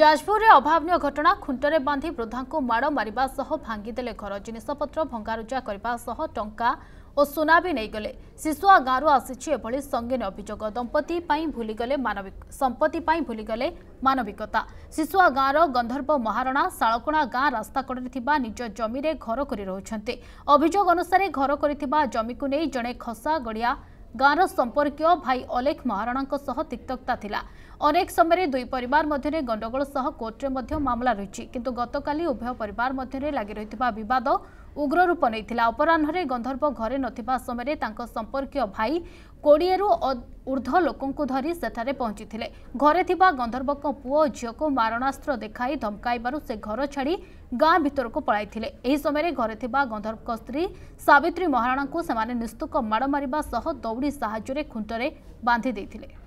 ଯାଜପୁରରେ ଅଭାବନୀୟ ଘଟଣା ଖୁଣ୍ଟରେ ବାନ୍ଧି ବୃଦ୍ଧାଙ୍କୁ ମାଡ଼ ମାରିବା ସହ ଭାଙ୍ଗିଦେଲେ ଘର ଜିନିଷପତ୍ର ଭଙ୍ଗାରୁଜା କରିବା ସହ ଟଙ୍କା ଓ ସୁନା ବି ନେଇଗଲେ ଶିଶୁଆ ଗାଁରୁ ଆସିଛି ଏଭଳି ସଙ୍ଗୀନ ଅଭିଯୋଗ ଦମ୍ପତି ପାଇଁ ଭୁଲିଗଲେ ସମ୍ପତ୍ତି ପାଇଁ ଭୁଲିଗଲେ ମାନବିକତା ଶିଶୁଆ ଗାଁର ଗନ୍ଧର୍ବ ମହାରଣା ଶାଳକୁଣା ଗାଁ ରାସ୍ତାକଡ଼ରେ ଥିବା ନିଜ ଜମିରେ ଘର କରି ରହୁଛନ୍ତି ଅଭିଯୋଗ ଅନୁସାରେ ଘର କରିଥିବା ଜମିକୁ ନେଇ ଜଣେ ଖସା ଗଡ଼ିଆ ଗାଁର ସମ୍ପର୍କୀୟ ଭାଇ ଅଲେଖ ମହାରଣାଙ୍କ ସହ ତିକ୍ତକ୍ତା ଥିଲା ଅନେକ ସମୟରେ ଦୁଇ ପରିବାର ମଧ୍ୟରେ ଗଣ୍ଡଗୋଳ ସହ କୋର୍ଟରେ ମଧ୍ୟ ମାମଲା ରହିଛି କିନ୍ତୁ ଗତକାଲି ଉଭୟ ପରିବାର ମଧ୍ୟରେ ଲାଗି ରହିଥିବା ବିବାଦ ଉଗ୍ର ରୂପ ନେଇଥିଲା ଅପରାହ୍ନରେ ଗନ୍ଧର୍ବ ଘରେ ନଥିବା ସମୟରେ ତାଙ୍କ ସମ୍ପର୍କୀୟ ଭାଇ କୋଡ଼ିଏରୁ ଉର୍ଦ୍ଧ୍ୱ ଲୋକଙ୍କୁ ଧରି ସେଠାରେ ପହଞ୍ଚିଥିଲେ ଘରେ ଥିବା ଗନ୍ଧର୍ବଙ୍କ ପୁଅ ଝିଅକୁ ମାରଣାସ୍ତ୍ର ଦେଖାଇ ଧମକାଇବାରୁ ସେ ଘର ଛାଡ଼ି ଗାଁ ଭିତରକୁ ପଳାଇଥିଲେ ଏହି ସମୟରେ ଘରେ ଥିବା ଗନ୍ଧର୍ବଙ୍କ ସ୍ତ୍ରୀ ସାବିତ୍ରୀ ମହାରଣାଙ୍କୁ ସେମାନେ ନିସ୍ତୁକ ମାଡ଼ ମାରିବା ସହ ଦୌଡ଼ି ସାହାଯ୍ୟରେ ଖୁଣ୍ଟରେ ବାନ୍ଧି ଦେଇଥିଲେ